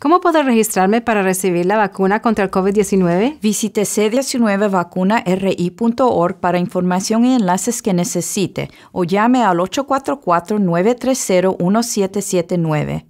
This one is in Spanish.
¿Cómo puedo registrarme para recibir la vacuna contra el COVID-19? Visite c19vacunari.org para información y enlaces que necesite o llame al 844-930-1779.